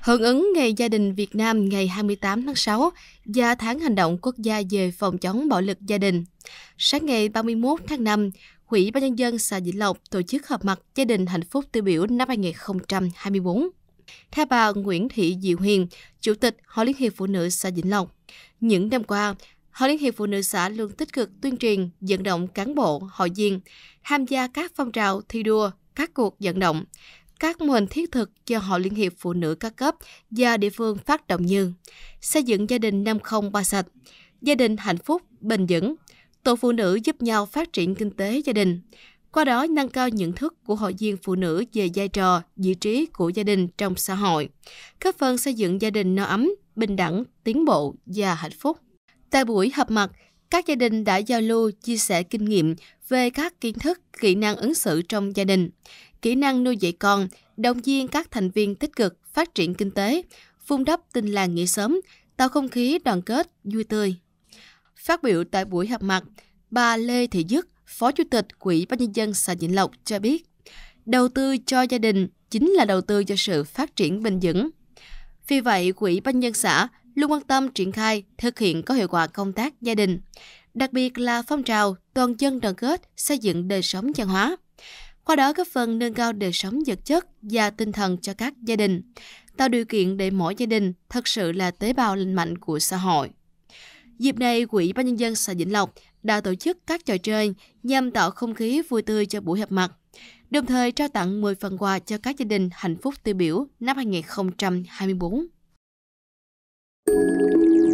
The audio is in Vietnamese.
Hưởng ứng Ngày Gia đình Việt Nam ngày 28 tháng 6 và Tháng Hành động Quốc gia về phòng chống bạo lực gia đình. Sáng ngày 31 tháng 5, Quỹ Ban Nhân dân xã Vĩnh Lộc tổ chức họp mặt Gia đình Hạnh phúc tiêu biểu năm 2024. Theo bà Nguyễn Thị Diệu Huyền, Chủ tịch Hội Liên hiệp Phụ nữ xã Vĩnh Lộc, những năm qua, Hội Liên hiệp Phụ nữ xã luôn tích cực tuyên truyền, vận động cán bộ, hội viên tham gia các phong trào thi đua, các cuộc vận động, các mô hình thiết thực do Hội Liên hiệp Phụ nữ các cấp và địa phương phát động như xây dựng gia đình năm không ba sạch, gia đình hạnh phúc, bền vững, tổ phụ nữ giúp nhau phát triển kinh tế gia đình, qua đó nâng cao nhận thức của hội viên phụ nữ về vai trò, vị trí của gia đình trong xã hội, góp phần xây dựng gia đình no ấm, bình đẳng, tiến bộ và hạnh phúc. Tại buổi họp mặt, các gia đình đã giao lưu chia sẻ kinh nghiệm về các kiến thức, kỹ năng ứng xử trong gia đình kỹ năng nuôi dạy con, động viên các thành viên tích cực phát triển kinh tế, phun đắp tình làng nghĩa xóm, tạo không khí đoàn kết, vui tươi. Phát biểu tại buổi họp mặt, bà Lê Thị Dứt, Phó Chủ tịch Quỹ Ban Nhân dân xã Vĩnh Lộc cho biết, đầu tư cho gia đình chính là đầu tư cho sự phát triển bền vững. Vì vậy, Quỹ Ban Nhân xã luôn quan tâm triển khai, thực hiện có hiệu quả công tác gia đình, đặc biệt là phong trào toàn dân đoàn kết xây dựng đời sống văn hóa qua đó góp phần nâng cao đời sống vật chất và tinh thần cho các gia đình, tạo điều kiện để mỗi gia đình thật sự là tế bào lành mạnh của xã hội. Dịp này, Quỹ Ban Nhân dân xã Vĩnh Lộc đã tổ chức các trò chơi nhằm tạo không khí vui tươi cho buổi họp mặt, đồng thời trao tặng 10 phần quà cho các gia đình hạnh phúc tiêu biểu năm 2024.